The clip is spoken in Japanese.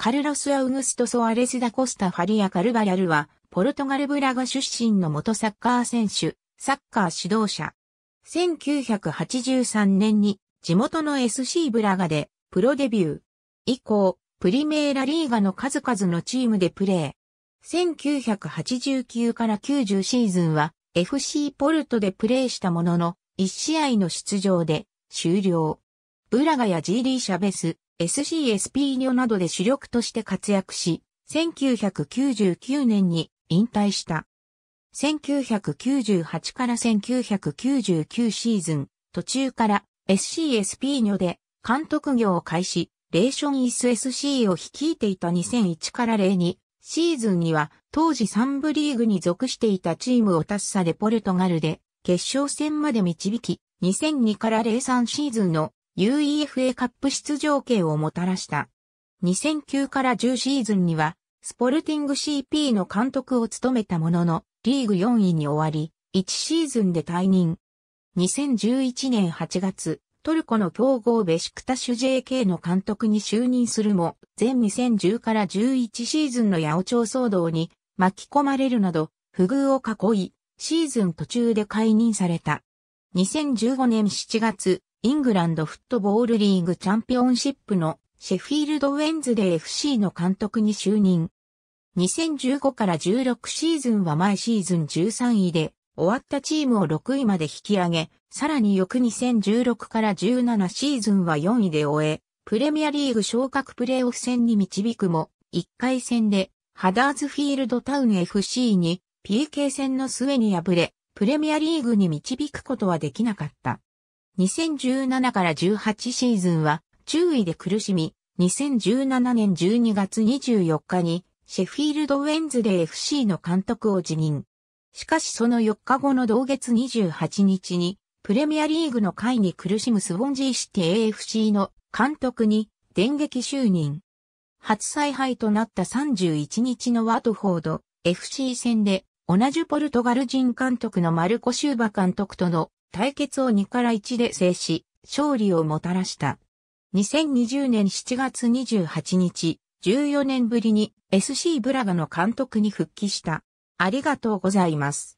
カルロス・アウグスト・ソアレス・ダ・コスタ・ファリア・カルバラルは、ポルトガル・ブラガ出身の元サッカー選手、サッカー指導者。1983年に地元の SC ブラガでプロデビュー。以降、プリメーラリーガの数々のチームでプレー。1989から90シーズンは FC ポルトでプレーしたものの、1試合の出場で終了。ブラガやジーリー・シャベス、SCSP ニョなどで主力として活躍し、1999年に引退した。1998から1999シーズン、途中から SCSP ニョで監督業を開始、レーションイス SC を率いていた2001から02シーズンには当時3部リーグに属していたチームを達さでポルトガルで決勝戦まで導き、2002から03シーズンの UEFA カップ出場権をもたらした。2009から10シーズンには、スポルティング CP の監督を務めたものの、リーグ4位に終わり、1シーズンで退任。2011年8月、トルコの強豪ベシクタシュ JK の監督に就任するも、全2010から11シーズンの八百長騒動に巻き込まれるなど、不遇を囲い、シーズン途中で解任された。2015年7月、イングランドフットボールリーグチャンピオンシップのシェフィールド・ウェンズデー FC の監督に就任。2015から16シーズンは前シーズン13位で終わったチームを6位まで引き上げ、さらに翌2016から17シーズンは4位で終え、プレミアリーグ昇格プレーオフ戦に導くも、1回戦でハダーズフィールドタウン FC に PK 戦の末に敗れ、プレミアリーグに導くことはできなかった。2017から18シーズンは注意で苦しみ、2017年12月24日にシェフィールド・ウェンズデー FC の監督を辞任。しかしその4日後の同月28日にプレミアリーグの会に苦しむスボンジーシティ AFC の監督に電撃就任。初采配となった31日のワトフォード FC 戦で同じポルトガル人監督のマルコ・シューバ監督との対決を2から1で制し、勝利をもたらした。2020年7月28日、14年ぶりに SC ブラガの監督に復帰した。ありがとうございます。